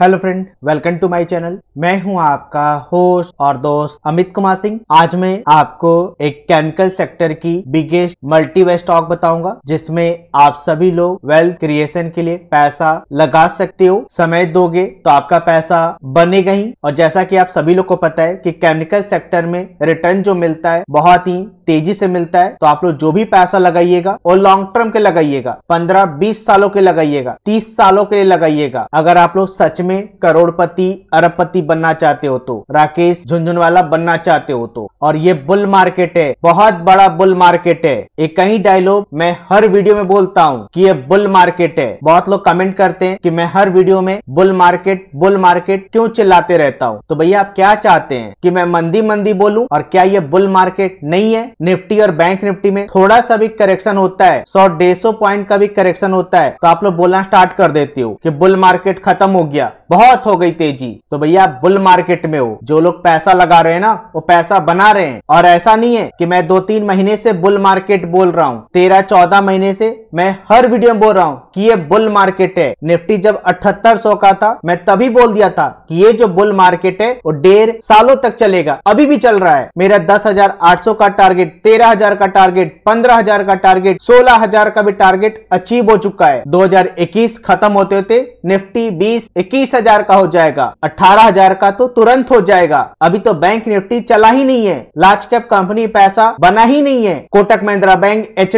hello friend welcome to my channel मैं हूं आपका होस्ट और दोस्त अमित कुमार सिंह आज मैं आपको एक केमिकल सेक्टर की बिगेस्ट वे स्टॉक बताऊंगा जिसमें आप सभी लोग वेल्थ क्रिएशन के लिए पैसा लगा सकते हो समय दोगे तो आपका पैसा बनेगा ही और जैसा कि आप सभी लोग को पता है कि केमिकल सेक्टर में रिटर्न जो मिलता है बहुत ही तेजी से मिलता है तो आप लोग जो भी पैसा लगाइएगा और लॉन्ग टर्म के लगाइएगा पंद्रह बीस सालों के लगाइएगा तीस सालों के लिए लगाइएगा अगर आप लोग सच में करोड़पति अरबपति बनना चाहते हो तो राकेश झुंझुनवाला बनना चाहते हो तो और ये बुल मार्केट है बहुत बड़ा बुल मार्केट है एक कहीं डायलॉग मैं हर वीडियो में बोलता हूँ कि ये बुल मार्केट है बहुत लोग कमेंट करते हैं कि मैं हर वीडियो में बुल मार्केट बुल मार्केट क्यों चिल्लाते रहता हूँ तो भैया आप क्या चाहते हैं कि मैं मंदी मंदी बोलूं और क्या ये बुल मार्केट नहीं है निफ्टी और बैंक निफ्टी में थोड़ा सा भी करेक्शन होता है सौ डेढ़ सौ पॉइंट का भी करेक्शन होता है तो आप लोग बोलना स्टार्ट कर देते हो कि बुल मार्केट खत्म हो गया बहुत हो गई तेजी तो भैया बुल मार्केट में हो जो लोग पैसा लगा रहे हैं ना वो पैसा बना रहे हैं और ऐसा नहीं है कि मैं दो तीन महीने से बुल मार्केट बोल रहा हूँ तेरह चौदह महीने से मैं हर वीडियो में बोल रहा हूँ कि ये बुल मार्केट है निफ्टी जब अठहत्तर सौ का था मैं तभी बोल दिया था कि ये जो बुल मार्केट है वो डेढ़ सालों तक चलेगा अभी भी चल रहा है मेरा दस हजार आठ सौ का टारगेट टारगेट तेरह हजार का टारगेट पंद्रह हजार का टारगेट सोलह हजार का भी टारगेट अचीव हो चुका है 2021 खत्म होते होते निफ्टी बीस इक्कीस हजार का हो जाएगा अठारह हजार का तो तुरंत हो जाएगा अभी तो बैंक निफ्टी चला ही नहीं है लार्ज कैप कंपनी पैसा बना ही नहीं है Kotak Mahindra bank H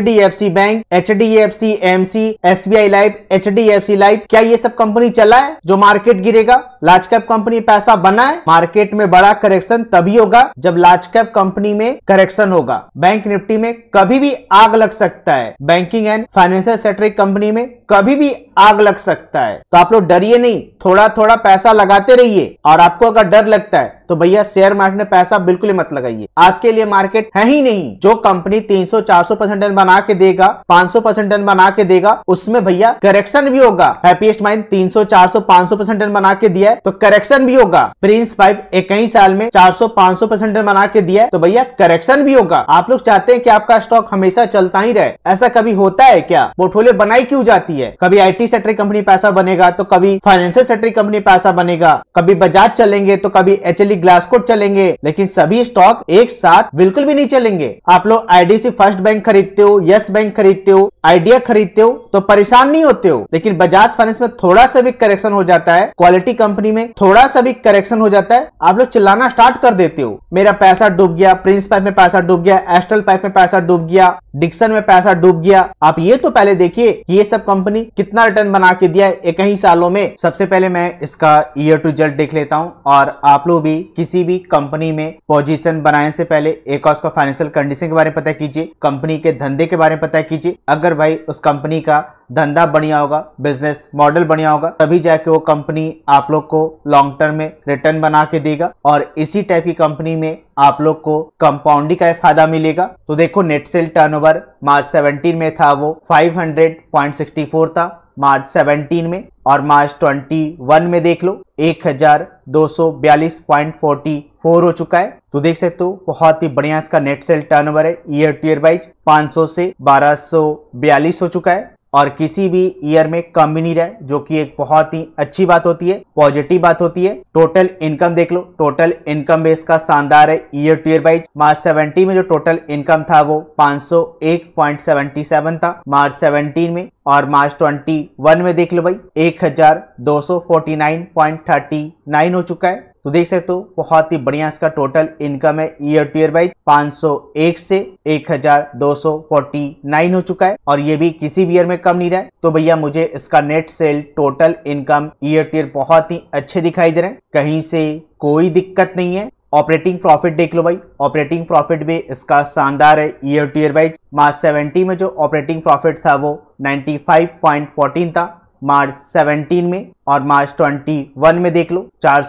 bank H D F C M C S B I life H D F C life क्या ये सब कंपनी चला है जो मार्केट गिरेगा लार्ज कैप कंपनी पैसा बना है मार्केट में बड़ा करेक्शन तभी होगा जब लार्ज कैप कंपनी में करेक्शन होगा होगा बैंक निफ्टी में कभी भी आग लग सकता है banking and financial sector company में कभी भी आग लग सकता है तो आप लोग डरिए नहीं थोड़ा थोड़ा पैसा लगाते रहिए और आपको अगर डर लगता है तो भैया शेयर मार्केट में पैसा बिल्कुल ही मत लगाइए आपके लिए मार्केट है ही नहीं जो कंपनी 300 400 परसेंट रन बना के देगा 500 परसेंट रन बना के देगा उसमें भैया करेक्शन भी होगा हैप्पीएस्ट माइंड 300 400 500 परसेंट रन बना के दिया है तो करेक्शन भी होगा प्रिंस पाइप इक्कीस साल में 400 500 परसेंट रन बना के दिया है तो भैया करेक्शन भी होगा आप लोग चाहते हैं की आपका स्टॉक हमेशा चलता ही रहे ऐसा कभी होता है क्या पोर्टफोलियो बनाई क्यों जाती है कभी टी सेक्टर कंपनी पैसा बनेगा तो कभी फाइनेंशियल सेक्टर कंपनी पैसा बनेगा कभी बजाज चलेंगे तो कभी एच भी ग्लासकोट चलेंगे लेकिन सभी स्टॉक एक साथ बिल्कुल भी नहीं चलेंगे आप लोग आईडीसी फर्स्ट बैंक खरीदते हो यस बैंक खरीदते हो आइडिया खरीदते हो तो परेशान नहीं होते हो लेकिन बजाज फाइनेंस में थोड़ा सा भी करेक्शन हो जाता है क्वालिटी कंपनी में थोड़ा सा भी करेक्शन हो जाता है आप लोग चिल्लाना स्टार्ट कर देते हो मेरा पैसा डूब गया प्रिंस पाइप में पैसा डूब गया एस्ट्रल पाइप में पैसा डूब गया डिक्सन में पैसा डूब गया आप ये तो पहले देखिए ये सब कंपनी कितना रिटर्न बना के दिया है एक ही सालों में सबसे पहले मैं इसका ईयर टू जेड देख लेता हूँ और आप लोग भी किसी भी कंपनी में पोजीशन बनाने से पहले एक और उसका फाइनेंशियल कंडीशन के बारे में पता कीजिए कंपनी के धंधे के बारे में पता कीजिए अगर भाई उस कंपनी का धंधा बढ़िया होगा बिजनेस मॉडल बढ़िया होगा तभी जाके वो कंपनी आप लोग को लॉन्ग टर्म में रिटर्न बना के देगा और इसी टाइप की कंपनी में आप लोग को कंपाउंडिंग का फायदा मिलेगा तो देखो नेट सेल टर्नओवर मार्च 17 में था वो 500.64 था मार्च 17 में और मार्च 21 में देख लो एक हजार दो सौ बयालीस फोर्टी फोर हो चुका है तो देख सकते हो बहुत ही बढ़िया इसका नेट सेल टर्नओवर है ईयर टू ईयर वाइज 500 से 1242 हो चुका है और किसी भी ईयर में कम भी नहीं रहे जो कि एक बहुत ही अच्छी बात होती है पॉजिटिव बात होती है टोटल इनकम देख लो टोटल इनकम बेस का शानदार है year to year wise March 70 में जो टोटल इनकम था वो 501.77 था मार्च 17 में और मार्च 21 में देख लो भाई 1249.39 हो चुका है तो देख सकते हो बहुत ही बढ़िया इसका टोटल इनकम है ईयर टू ईयर वाइज 501 से 1249 हो चुका है और ये भी किसी भी ईयर में कम नहीं रहा है तो भैया मुझे इसका net sale total income year to year बहुत ही अच्छे दिखाई दे रहे हैं कहीं से कोई दिक्कत नहीं है ऑपरेटिंग प्रॉफिट देख लो भाई ऑपरेटिंग प्रॉफिट भी इसका शानदार है year to year wise March seventy में जो ऑपरेटिंग प्रॉफिट था वो 95.14 था मार्च 17 में और मार्च 21 में देख लो चार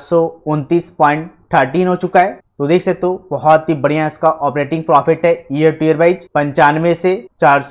हो चुका है तो देख सकते हो बहुत ही बढ़िया इसका ऑपरेटिंग प्रॉफिट है ईयर टू ईयर वाइज पंचानवे से चार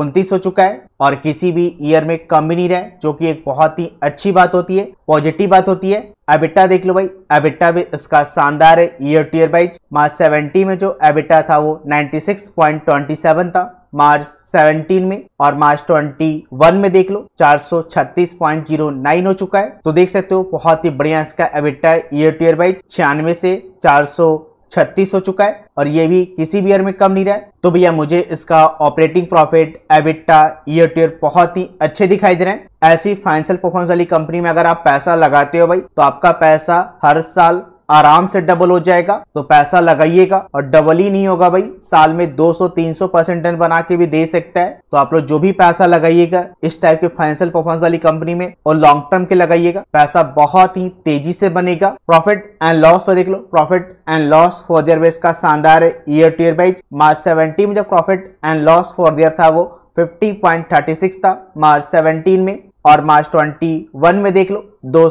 उनतीस हो चुका है और किसी भी ईयर में कम भी नहीं रहा जो कि एक बहुत ही अच्छी बात होती है पॉजिटिव बात होती है एबिटा देख लो भाई एबिटा भी इसका शानदार है year to year wise March seventy में जो एबिटा था वो 96.27 था मार्च 17 में और मार्च 21 में देख लो 436.09 हो चुका है तो देख सकते हो बहुत ही बढ़िया इसका एबिटा ईयर टू ईयर बाइट छियानवे से 436 हो चुका है और ये भी किसी भी ईयर में कम नहीं रहा है तो भैया मुझे इसका operating profit EBITDA year to year बहुत ही अच्छे दिखाई दे रहे हैं ऐसी फाइनेंशियल परफॉर्मेंस वाली कंपनी में अगर आप पैसा लगाते हो भाई तो आपका पैसा हर साल आराम से डबल हो जाएगा तो पैसा लगाइएगा और डबल ही नहीं होगा भाई साल में 200-300 परसेंट रिटर्न बना के भी दे सकता है तो आप लोग जो भी पैसा लगाइएगा इस टाइप के फाइनेंशियल परफॉर्मेंस वाली कंपनी में और लॉन्ग टर्म के लगाइएगा पैसा बहुत ही तेजी से बनेगा प्रॉफिट एंड लॉस तो देख लो profit and loss for the year base का शानदार year to wise March seventy में जो profit and loss for the year था वो 50.36 था मार्च 17 में और मार्च 21 में देख लो दो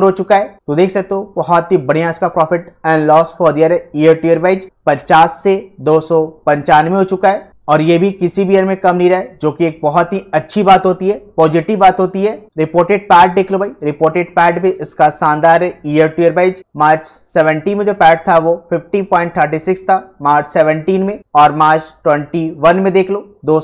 हो चुका है तो देख सकते हो बहुत ही बढ़िया इसका profit and loss for the year to year wise 50 से दो हो चुका है और ये भी किसी भी ईयर में कम नहीं रहा है जो कि एक बहुत ही अच्छी बात होती है पॉजिटिव बात होती है रिपोर्टेड पैड देख लो भाई रिपोर्टेड पैड भी इसका शानदार है year to year wise March 17 में जो पैड था वो 50.36 था मार्च 17 में और मार्च 21 में देख लो दो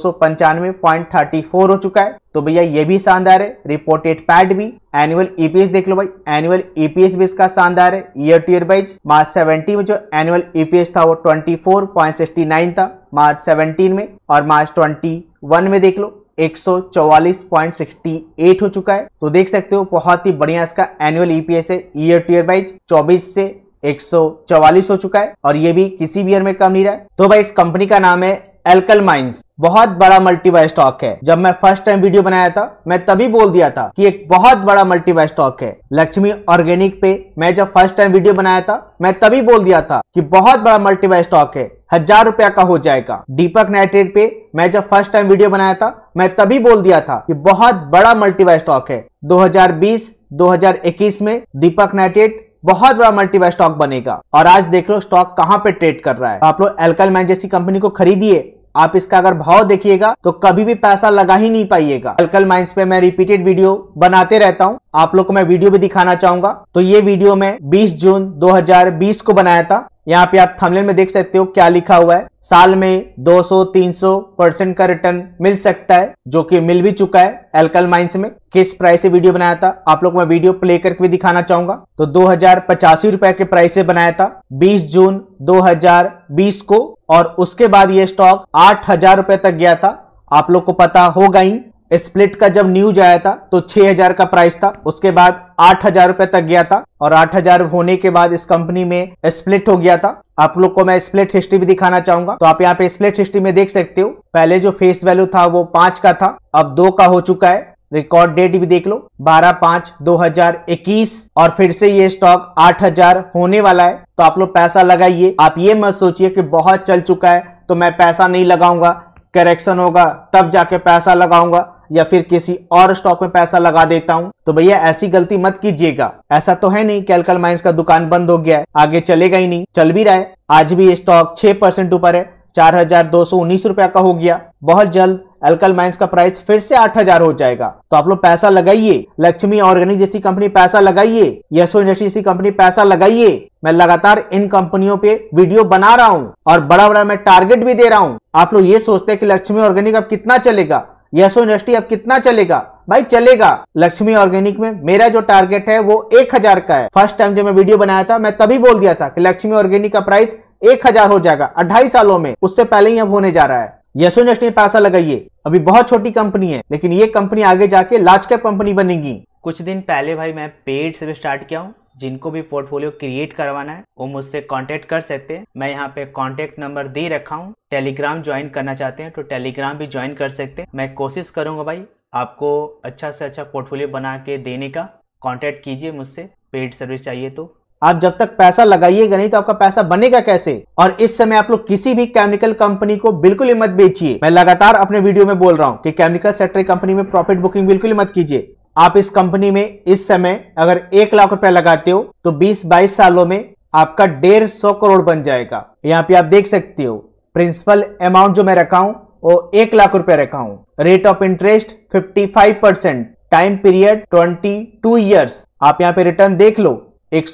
हो चुका है तो भैया ये भी शानदार है रिपोर्टेड पैड भी एनुअल ईपीएस e देख लो भाई एनुअल ईपीएस e भी इसका शानदार है year to year wise March 70 में जो एनुअल ईपीएस e था वो 24.69 था मार्च 17 में और मार्च 21 में देख लो 144.68 हो चुका है तो देख सकते हो बहुत ही बढ़िया इसका एनुअल ईपीएस है ईयर टू ईयर वाइज 24 से 144 हो चुका है और ये भी किसी भी ईयर में कम नहीं रहा है तो भाई इस कंपनी का नाम है एल्कल माइंस बहुत बड़ा मल्टीबाय स्टॉक है जब मैं फर्स्ट टाइम वीडियो बनाया था मैं तभी बोल दिया था कि एक बहुत बड़ा मल्टीबाय स्टॉक है लक्ष्मी ऑर्गेनिक पे मैं जब फर्स्ट टाइम वीडियो बनाया था मैं तभी बोल दिया था कि बहुत बड़ा मल्टीबाय स्टॉक है हजार रुपया का हो जाएगा दीपक नाइट्रेट पे मैं जब फर्स्ट टाइम वीडियो बनाया था मैं तभी बोल दिया था कि बहुत बड़ा मल्टीबाय स्टॉक है 2020 2021 में दीपक नाइट्रेट बहुत बड़ा मल्टीवाई स्टॉक बनेगा और आज देख लो स्टॉक कहाँ पे ट्रेड कर रहा है आप लोग एल्काइल मैन जैसी कंपनी को खरीदिए आप इसका अगर भाव देखिएगा तो कभी भी पैसा लगा ही नहीं पाइएगा कलकल माइंस पे मैं रिपीटेड वीडियो बनाते रहता हूँ आप लोग को मैं वीडियो भी दिखाना चाहूंगा तो ये वीडियो मैं बीस जून दो को बनाया था यहाँ पे आप थमलेन में देख सकते हो क्या लिखा हुआ है साल में 200-300 परसेंट का रिटर्न मिल सकता है जो कि मिल भी चुका है एल्कल माइंस में किस प्राइस से वीडियो बनाया था आप लोग मैं वीडियो प्ले करके भी दिखाना चाहूंगा तो दो हजार रुपए के प्राइस से बनाया था 20 जून 2020 को और उसके बाद ये स्टॉक आठ हजार रुपए तक गया था आप लोग को पता होगा ही स्प्लिट का जब न्यूज आया था तो 6000 का प्राइस था उसके बाद आठ हजार रुपए तक गया था और आठ हजार होने के बाद इस कंपनी में स्प्लिट हो गया था आप लोग को मैं स्प्लिट हिस्ट्री भी दिखाना चाहूंगा तो आप यहाँ पे स्प्लिट हिस्ट्री में देख सकते हो पहले जो फेस वैल्यू था वो पांच का था अब दो का हो चुका है रिकॉर्ड डेट भी देख लो 12 पांच 2021 और फिर से ये स्टॉक 8000 होने वाला है तो आप लोग पैसा लगाइए आप ये मत सोचिए कि बहुत चल चुका है तो मैं पैसा नहीं लगाऊंगा करेक्शन होगा तब जाके पैसा लगाऊंगा या फिर किसी और स्टॉक में पैसा लगा देता हूं तो भैया ऐसी गलती मत कीजिएगा ऐसा तो है नहीं कैलकल माइंस का दुकान बंद हो गया है आगे चलेगा ही नहीं चल भी रहा है आज भी ये स्टॉक छह परसेंट ऊपर है चार हजार दो सौ उन्नीस रुपया का हो गया बहुत जल्द एल्कल माइंस का प्राइस फिर से आठ हजार हो जाएगा तो आप लोग पैसा लगाइए लक्ष्मी ऑर्गेनिक जैसी कंपनी पैसा लगाइए यशो इंडस्ट्री जैसी कंपनी पैसा लगाइए मैं लगातार इन कंपनियों पे वीडियो बना रहा हूँ और बड़ा बड़ा मैं टारगेट भी दे रहा हूँ आप लोग ये सोचते हैं कि लक्ष्मी ऑर्गेनिक अब कितना चलेगा यशो इंडस्ट्री अब कितना चलेगा भाई चलेगा लक्ष्मी ऑर्गेनिक में मेरा जो टारगेट है वो एक हजार का है फर्स्ट टाइम जब मैं वीडियो बनाया था मैं तभी बोल दिया था कि लक्ष्मी ऑर्गेनिक का प्राइस एक हजार हो जाएगा अढ़ाई सालों में उससे पहले ही अब होने जा रहा है यशो नेक्स्ट में पैसा लगाइए अभी बहुत छोटी कंपनी है लेकिन ये कंपनी आगे जाके लार्ज कैप कंपनी बनेगी कुछ दिन पहले भाई मैं पेड से भी स्टार्ट किया हूँ जिनको भी पोर्टफोलियो क्रिएट करवाना है वो मुझसे कांटेक्ट कर सकते हैं मैं यहाँ पे कांटेक्ट नंबर दे रखा हूँ टेलीग्राम ज्वाइन करना चाहते हैं तो टेलीग्राम भी ज्वाइन कर सकते हैं मैं कोशिश करूंगा भाई आपको अच्छा से अच्छा पोर्टफोलियो बना के देने का कांटेक्ट कीजिए मुझसे पेड सर्विस चाहिए तो आप जब तक पैसा लगाइएगा नहीं तो आपका पैसा बनेगा कैसे और इस समय आप लोग किसी भी केमिकल कंपनी को बिल्कुल ही मत बेचिए मैं लगातार अपने वीडियो में बोल रहा हूँ कि केमिकल सेक्टर कंपनी में प्रॉफिट बुकिंग बिल्कुल मत कीजिए आप इस कंपनी में इस समय अगर एक लाख रुपया लगाते हो तो बीस बाईस सालों में आपका डेढ़ सौ करोड़ बन जाएगा यहाँ पे आप देख सकते हो प्रिंसिपल अमाउंट जो मैं रखा हूँ वो एक लाख रुपया रखा हूँ rate of interest fifty five percent time period twenty two years आप यहाँ पे रिटर्न देख लो एक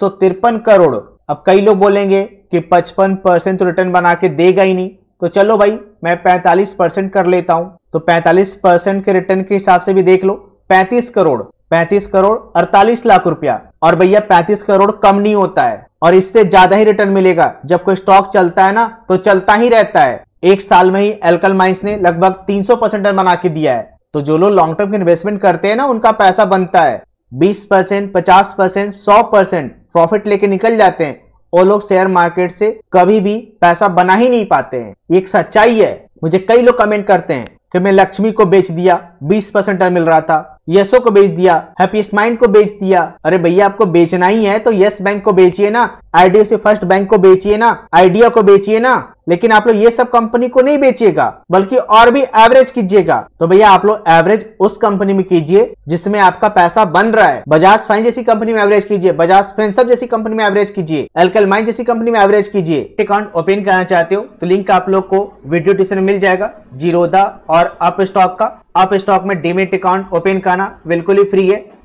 करोड़ अब कई लोग बोलेंगे कि 55 परसेंट तो रिटर्न बना के देगा ही नहीं तो चलो भाई मैं 45 परसेंट कर लेता हूं तो 45 परसेंट के रिटर्न के हिसाब से भी देख लो 35 करोड़ 35 करोड़ 48 लाख रुपया और भैया 35 करोड़ कम नहीं होता है और इससे ज्यादा ही रिटर्न मिलेगा जब कोई स्टॉक चलता है ना तो चलता ही रहता है एक साल में ही एल्कल माइंस ने लगभग 300 परसेंट बना के दिया है तो जो लोग लॉन्ग टर्म के इन्वेस्टमेंट करते हैं ना उनका पैसा बनता है बीस परसेंट पचास परसेंट सौ परसेंट प्रॉफिट लेके निकल जाते हैं और लोग शेयर मार्केट से कभी भी पैसा बना ही नहीं पाते हैं एक सच्चाई है मुझे कई लोग कमेंट करते हैं कि मैं लक्ष्मी को बेच दिया बीस परसेंट मिल रहा था यशो को बेच दिया हैप्पीस्ट माइंड को बेच दिया अरे भैया आपको बेचना ही है तो यस बैंक को बेचिए ना आईडीएफसी फर्स्ट बैंक को बेचिए ना आइडिया को बेचिए ना लेकिन आप लोग ये सब कंपनी को नहीं बेचिएगा बल्कि और भी एवरेज कीजिएगा तो भैया आप लोग एवरेज उस कंपनी में कीजिए जिसमें आपका पैसा बन रहा है बजाज फाइन जैसी कंपनी में एवरेज कीजिए बजाज फेंसअप जैसी कंपनी में एवरेज कीजिए एलकेल माइन जैसी कंपनी में एवरेज कीजिए अकाउंट ओपन करना चाहते हो तो लिंक आप लोग को वीडियो डिस्क्रिप्शन मिल जाएगा जीरो और अप स्टॉक का अप स्टॉक में डीमेट अकाउंट ओपन करना बिल्कुल ही फ्री है